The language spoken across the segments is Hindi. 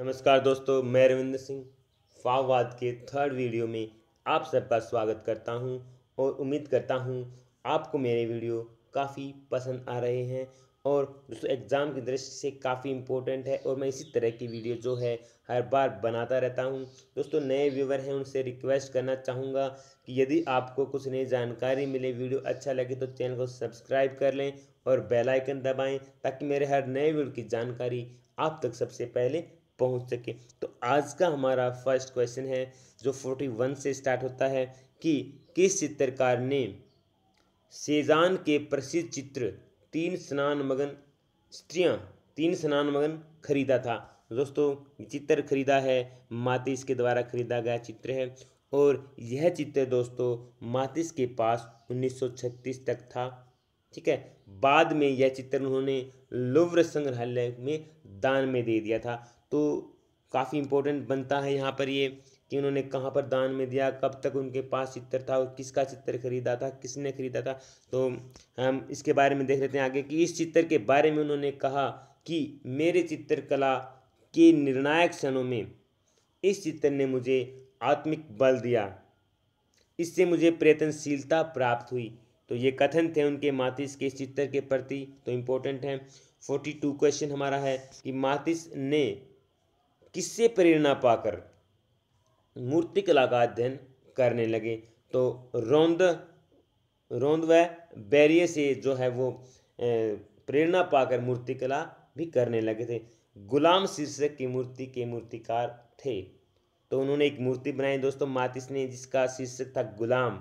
नमस्कार दोस्तों मैं रविंद्र सिंह फाववाद के थर्ड वीडियो में आप सबका स्वागत करता हूं और उम्मीद करता हूं आपको मेरे वीडियो काफ़ी पसंद आ रहे हैं और दोस्तों एग्ज़ाम की दृष्टि से काफ़ी इम्पोर्टेंट है और मैं इसी तरह की वीडियो जो है हर बार बनाता रहता हूं दोस्तों नए व्यूवर हैं उनसे रिक्वेस्ट करना चाहूँगा कि यदि आपको कुछ नई जानकारी मिले वीडियो अच्छा लगे तो चैनल को सब्सक्राइब कर लें और बेलाइकन दबाएँ ताकि मेरे हर नए वीडियो की जानकारी आप तक सबसे पहले पहुंच सके तो आज का हमारा फर्स्ट क्वेश्चन है जो फोर्टी वन से स्टार्ट होता है कि किस चित्रकार ने सेजान के प्रसिद्ध चित्र तीन स्नान मगन स्त्रियां तीन स्नान मगन खरीदा था दोस्तों चित्र खरीदा है मातिस के द्वारा खरीदा गया चित्र है और यह चित्र दोस्तों मातिस के पास 1936 तक था ठीक है बाद में यह चित्र उन्होंने लुव्र संग्रहालय में दान में दे दिया था तो काफ़ी इम्पोर्टेंट बनता है यहाँ पर ये कि उन्होंने कहाँ पर दान में दिया कब तक उनके पास चित्र था और किसका चित्र खरीदा था किसने खरीदा था तो हम इसके बारे में देख लेते हैं आगे कि इस चित्र के बारे में उन्होंने कहा कि मेरे चित्रकला के निर्णायक क्षणों में इस चित्र ने मुझे आत्मिक बल दिया इससे मुझे प्रयत्नशीलता प्राप्त हुई तो ये कथन थे उनके मातिस के चित्र के प्रति तो इम्पोर्टेंट है फोर्टी टू क्वेश्चन हमारा है कि मातिस ने किससे प्रेरणा पाकर मूर्तिकला का अध्ययन करने लगे तो रौंद रौंद व बैरिय से जो है वो प्रेरणा पाकर मूर्तिकला भी करने लगे थे गुलाम शीर्षक की मूर्ति के मूर्तिकार थे तो उन्होंने एक मूर्ति बनाई दोस्तों मातिस ने जिसका शीर्षक था गुलाम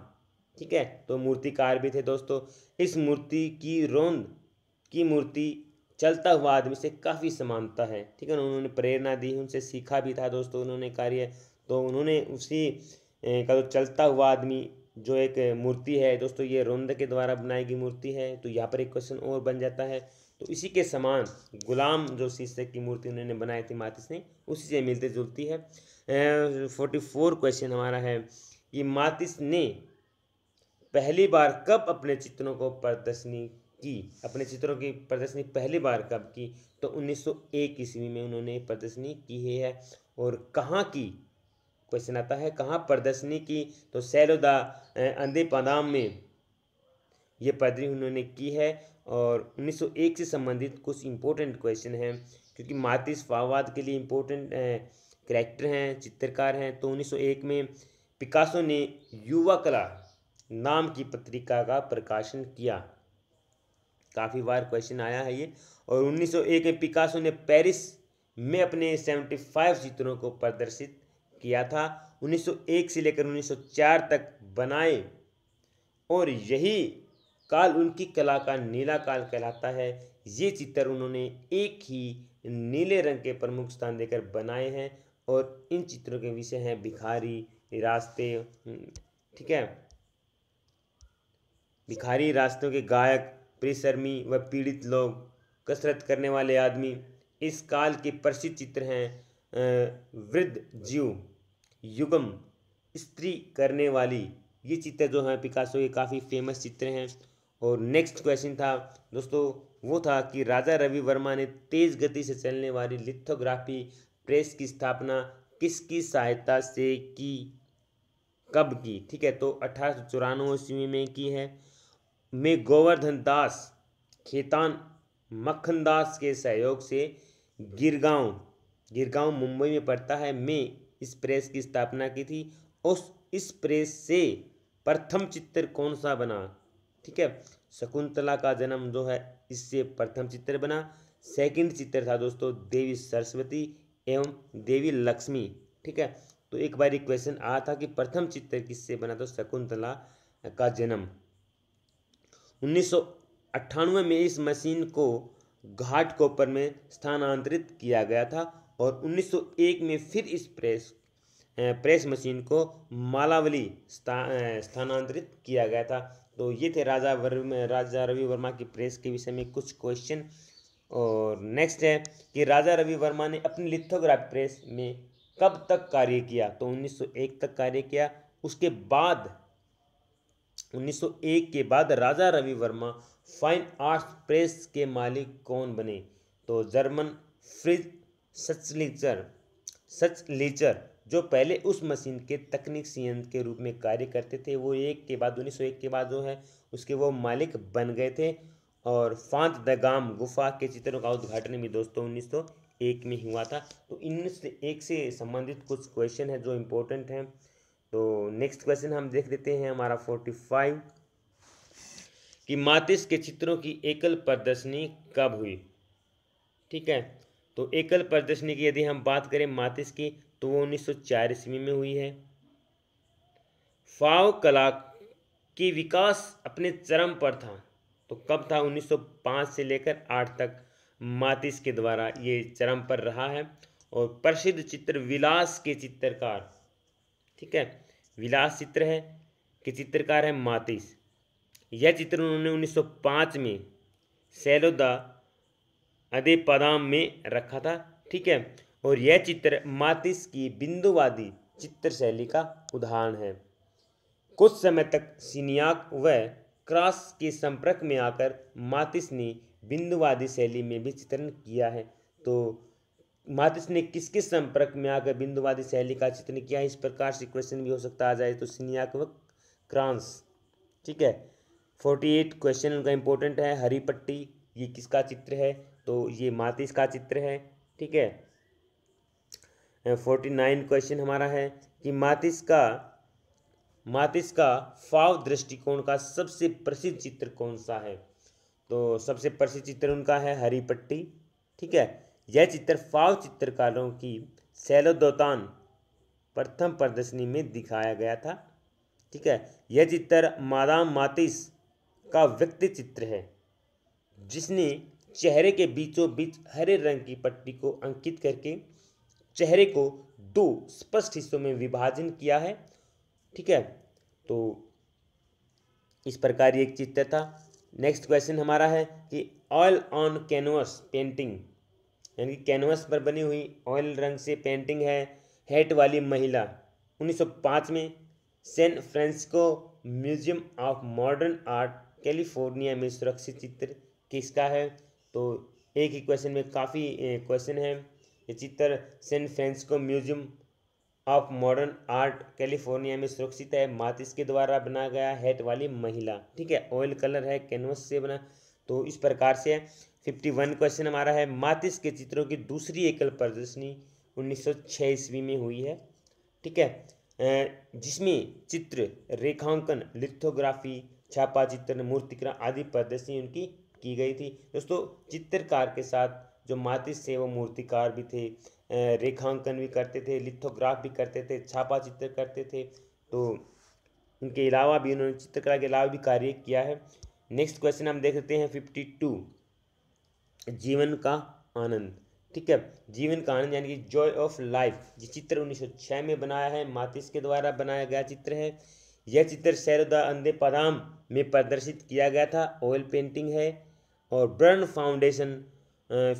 ठीक है तो मूर्तिकार भी थे दोस्तों इस मूर्ति की रौंद की मूर्ति चलता हुआ आदमी से काफ़ी समानता है ठीक है ना उन्होंने प्रेरणा दी उनसे सीखा भी था दोस्तों उन्होंने कार्य तो उन्होंने उसी का जो चलता हुआ आदमी जो एक मूर्ति है दोस्तों ये रोंद के द्वारा बनाई गई मूर्ति है तो यहाँ पर एक क्वेश्चन और बन जाता है तो इसी के समान गुलाम जो शीर्षक की मूर्ति उन्होंने बनाई थी मातिस ने उसी से मिलती जुलती है फोर्टी फोर क्वेश्चन हमारा है कि मातिस ने पहली बार कब अपने चित्रों को प्रदर्शनी की अपने चित्रों की प्रदर्शनी पहली बार कब की तो 1901 ईस्वी में उन्होंने प्रदर्शनी की है और कहाँ की क्वेश्चन आता है कहाँ प्रदर्शनी की तो सैलोदा अंधे पदाम में ये प्रदर्शनी उन्होंने की है और 1901 से संबंधित कुछ इम्पोर्टेंट क्वेश्चन हैं क्योंकि मातिस फावाद के लिए इम्पोर्टेंट करेक्टर हैं चित्रकार हैं तो 1901 में पिकासो ने युवा कला नाम की पत्रिका का प्रकाशन किया काफ़ी बार क्वेश्चन आया है ये और 1901 में पिकासो ने पेरिस में अपने 75 चित्रों को प्रदर्शित किया था 1901 से लेकर 1904 तक बनाए और यही काल उनकी कला का नीला काल कहलाता है ये चित्र उन्होंने एक ही नीले रंग के प्रमुख स्थान देकर बनाए हैं और इन चित्रों के विषय हैं भिखारी रास्ते हम्म, ठीक है भिखारी रास्तों के गायक परिश्रमी व पीड़ित लोग कसरत करने वाले आदमी इस काल के प्रसिद्ध चित्र हैं वृद्ध जीव युगम स्त्री करने वाली ये चित्र जो हैं पिकासो के काफ़ी फेमस चित्र हैं और नेक्स्ट क्वेश्चन था दोस्तों वो था कि राजा रवि वर्मा ने तेज़ गति से चलने वाली लिथोग्राफी प्रेस की स्थापना किसकी सहायता से की कब की ठीक है तो अठारह सौ ईस्वी में की है में गोवर्धन दास खेतान मक्खन दास के सहयोग से गिरगांव गिरगांव मुंबई में पड़ता है में इस प्रेस की स्थापना की थी उस इस प्रेस से प्रथम चित्र कौन सा बना ठीक है शकुंतला का जन्म जो है इससे प्रथम चित्र बना सेकंड चित्र था दोस्तों देवी सरस्वती एवं देवी लक्ष्मी ठीक है तो एक बार एक क्वेश्चन आया था कि प्रथम चित्र किससे बना तो शकुंतला का जन्म उन्नीस में इस मशीन को घाट कोपर में स्थानांतरित किया गया था और 1901 में फिर इस प्रेस प्रेस मशीन को मालावली स्थानांतरित किया गया था तो ये थे राजा वर्मा राजा रवि वर्मा की प्रेस के विषय में कुछ क्वेश्चन और नेक्स्ट है कि राजा रवि वर्मा ने अपनी लिथोग्राफ प्रेस में कब तक कार्य किया तो 1901 तक कार्य किया उसके बाद 1901 के बाद Raja Ravi Varma fine arts press के मालिक कौन बने तो जर्मन फ्रिज सचलीचर सचलीचर जो पहले उस मशीन के तकनीशियन के रूप में कार्य करते थे वो एक के बाद 1901 के बाद जो है उसके वो मालिक बन गए थे और फांत दगाम गुफा के चित्रों का उद्घाटन भी दोस्तों 1901 में हुआ था तो से एक से संबंधित कुछ क्वेश्चन है जो इम्पोर्टेंट हैं तो नेक्स्ट क्वेश्चन हम देख लेते हैं हमारा फोर्टी फाइव कि मातिस के चित्रों की एकल प्रदर्शनी कब हुई ठीक है तो एकल प्रदर्शनी की यदि हम बात करें मातिस की तो वो उन्नीस सौ चार ईस्वी में हुई है फाव कला की विकास अपने चरम पर था तो कब था 1905 से लेकर 8 तक मातिस के द्वारा ये चरम पर रहा है और प्रसिद्ध चित्र विलास के चित्रकार ठीक है विलास चित्र है कि चित्रकार है मातिस यह चित्र उन्होंने 1905 में अदे पदाम में रखा था ठीक है और यह चित्र मातिस की बिंदुवादी चित्र शैली का उदाहरण है कुछ समय तक सीनियाक व क्रॉस के संपर्क में आकर मातिस ने बिंदुवादी शैली में भी चित्रण किया है तो मातिस ने किसके संपर्क में आकर बिंदुवादी शैली का चित्रण किया इस प्रकार से क्वेश्चन भी हो सकता आ जाए तो सिनियाक क्रांस ठीक है फोर्टी एट क्वेश्चन उनका इंपॉर्टेंट है हरी पट्टी ये किसका चित्र है तो ये मातिस का चित्र है ठीक है फोर्टी नाइन क्वेश्चन हमारा है कि मातिस का मातिस का फाव दृष्टिकोण का सबसे प्रसिद्ध चित्र कौन सा है तो सबसे प्रसिद्ध चित्र उनका है हरी पट्टी ठीक है यह चित्र फाव चित्रकारों की सैलोदोतान प्रथम प्रदर्शनी में दिखाया गया था ठीक है यह चित्र मादाम मातिस का व्यक्ति चित्र है जिसने चेहरे के बीचों बीच हरे रंग की पट्टी को अंकित करके चेहरे को दो स्पष्ट हिस्सों में विभाजन किया है ठीक है तो इस प्रकार ये एक चित्र था नेक्स्ट क्वेश्चन हमारा है कि ऑयल ऑन कैनवस पेंटिंग यानी कि कैनवस पर बनी हुई ऑयल रंग से पेंटिंग है हेट वाली महिला 1905 में San Francisco museum of modern art California में सुरक्षित चित्र किसका है तो एक ही क्वेश्चन में काफ़ी क्वेश्चन है ये चित्र San Francisco museum of modern art California में सुरक्षित है मातिस के द्वारा बनाया गया हैट वाली महिला ठीक है ऑयल कलर है कैनवस से बना तो इस प्रकार से फिफ्टी वन क्वेश्चन हमारा है मातिस के चित्रों की दूसरी एकल प्रदर्शनी उन्नीस सौ छः ईस्वी में हुई है ठीक है जिसमें चित्र रेखांकन लिथोग्राफी छापा चित्र मूर्तिक्रा आदि प्रदर्शनी उनकी की गई थी दोस्तों चित्रकार के साथ जो मातिस थे वो मूर्तिकार भी थे रेखांकन भी करते थे लिथोग्राफ भी करते थे छापा चित्र करते थे तो उनके अलावा भी उन्होंने चित्रकला के अलावा भी कार्य किया है नेक्स्ट क्वेश्चन हम देख लेते हैं फिफ्टी टू जीवन का आनंद ठीक है जीवन का आनंद यानी कि जॉय ऑफ लाइफ ये चित्र 1906 में बनाया है मातिस के द्वारा बनाया गया चित्र है यह चित्र शैरदा अंधे पदाम में प्रदर्शित किया गया था ऑयल पेंटिंग है और बर्न फाउंडेशन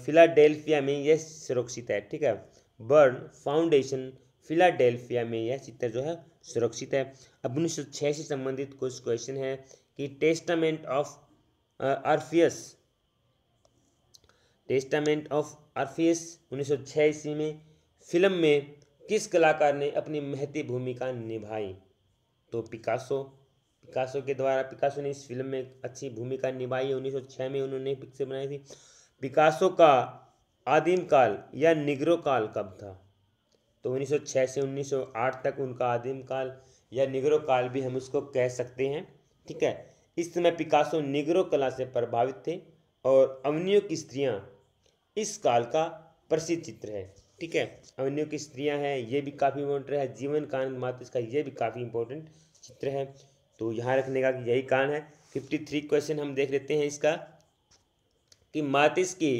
फिलाडेल्फिया में यह सुरक्षित है ठीक है बर्न फाउंडेशन फिलाडेल्फिया में यह चित्र जो है सुरक्षित है अब उन्नीस से संबंधित कुछ क्वेश्चन है कि testament of Orpheus testament of Orpheus छः ईस्वी में फिल्म में किस कलाकार ने अपनी महती भूमिका निभाई तो पिकासो पिकासो के द्वारा पिकासो ने इस फिल्म में अच्छी भूमिका निभाई है 1906 में उन्होंने पिक्चर बनाई थी पिकासो का आदिम काल या निगरो काल कब था तो 1906 से 1908 तक उनका आदिम काल या निगरो काल भी हम उसको कह सकते हैं ठीक है इस समय पिकासो निगरो कला से प्रभावित थे और अवनियों की स्त्रियाँ इस काल का प्रसिद्ध चित्र है ठीक है अवन्यु की स्त्रियां हैं ये भी काफ़ी इंपॉर्टेंट है जीवन का आनंद मात्र इसका ये भी काफ़ी इंपॉर्टेंट चित्र है तो यहाँ रखने का यही कारण है फिफ्टी थ्री क्वेश्चन हम देख लेते हैं इसका कि मातिस की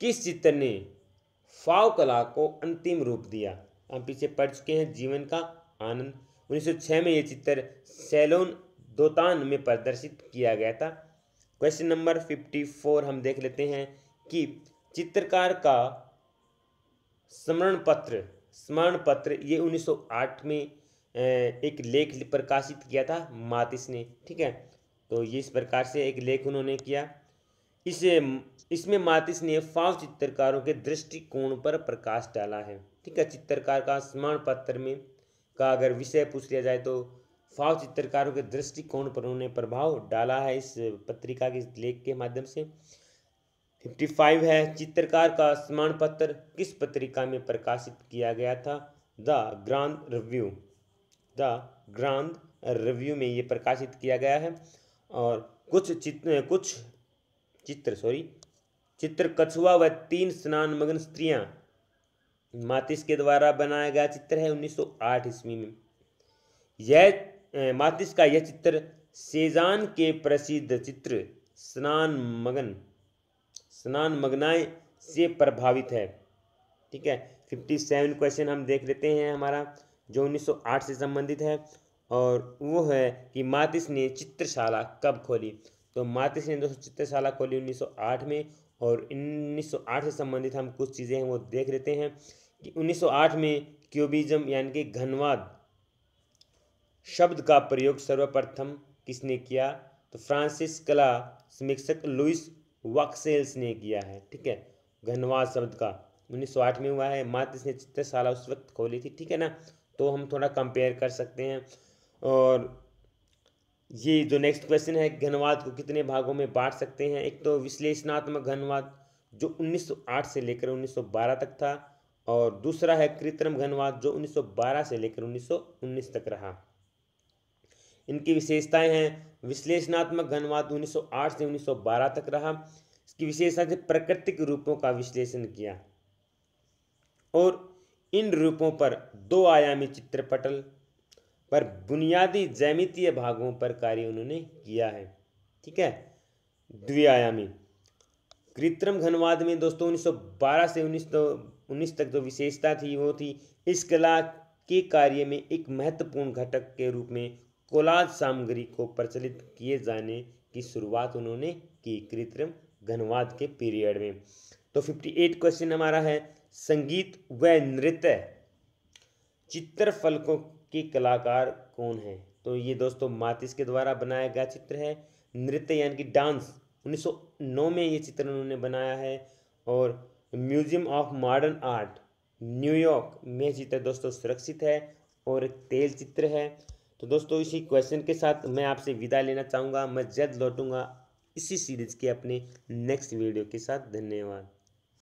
किस चित्र ने फाव कला को अंतिम रूप दिया हम पीछे पढ़ चुके हैं जीवन का आनंद 1906 में ये चित्र सैलोन दोतान में प्रदर्शित किया गया था क्वेश्चन नंबर फिफ्टी फोर हम देख लेते हैं कि चित्रकार का स्मरण पत्र स्मरण पत्र ये 1908 में एक लेख प्रकाशित किया था मातिस ने ठीक है तो ये इस प्रकार से एक लेख उन्होंने किया इसे इसमें मातिस ने फाव चित्रकारों के दृष्टिकोण पर प्रकाश डाला है ठीक है चित्रकार का स्मरण पत्र में का अगर विषय पूछ लिया जाए तो फाव चित्रकारों के दृष्टिकोण पर उन्होंने प्रभाव डाला है इस पत्रिका के लेख के माध्यम से फिफ्टी फाइव है चित्रकार का स्मरण पत्र किस पत्रिका में प्रकाशित किया गया था the grand review the grand review में ये प्रकाशित किया गया है और कुछ चित्र कुछ चित्र सॉरी चित्र कछुआ व तीन स्नान मगन स्त्रियाँ मातिस के द्वारा बनाया गया चित्र है 1908 ईस्वी में यह मातिस का यह चित्र सेजान के प्रसिद्ध चित्र स्नान मगन स्नान मग्नाय से प्रभावित है ठीक है फिफ्टी सेवन क्वेश्चन हम देख लेते हैं हमारा जो 1908 से संबंधित है और वो है कि मातिस ने चित्रशाला कब खोली तो मातिस ने दोस्तों चित्रशाला खोली 1908 में और 1908 से संबंधित हम कुछ चीज़ें हैं वो देख लेते हैं कि 1908 में क्यूबिज्म यानी कि घनवाद शब्द का प्रयोग सर्वप्रथम किसने किया तो फ्रांसिस कला समीक्षक लुइस वक्सेल्स ने किया है ठीक है घनवाद शब्द का उन्नीस सौ आठ में हुआ है मात्र इसने चित्रशाला उस वक्त खोली थी ठीक है ना तो हम थोड़ा कंपेयर कर सकते हैं और ये जो नेक्स्ट क्वेश्चन है घनवाद को कितने भागों में बांट सकते हैं एक तो विश्लेषणात्मक घनवाद जो 1908 से लेकर 1912 तक था और दूसरा है कृत्रिम घनवाद जो 1912 से लेकर 1919 तक रहा इनकी विशेषताएं हैं विश्लेषणात्मक घनवाद 1908 से 1912 तक रहा इसकी विशेषता से प्राकृतिक रूपों का विश्लेषण किया और इन रूपों पर दो आयामी चित्रपटल पर बुनियादी जैमितीय भागों पर कार्य उन्होंने किया है ठीक है द्विआयामी कृत्रिम घनवाद में दोस्तों 1912 से उन्नीस उन्नीस तक जो विशेषता थी वो थी इस कला के कार्य में एक महत्वपूर्ण घटक के रूप में कोलाज सामग्री को प्रचलित किए जाने की शुरुआत उन्होंने की कृत्रिम घनवाद के पीरियड में तो 58 क्वेश्चन हमारा है संगीत व नृत्य चित्र फलकों के कलाकार कौन है तो ये दोस्तों मातिस के द्वारा बनाया गया चित्र है नृत्य यानी कि डांस 1909 में ये चित्र उन्होंने बनाया है और museum of modern art New York में चित्र दोस्तों सुरक्षित है और एक तेल चित्र है तो दोस्तों इसी क्वेश्चन के साथ मैं आपसे विदा लेना चाहूँगा मैं जल्द लौटूंगा इसी सीरीज के अपने नेक्स्ट वीडियो के साथ धन्यवाद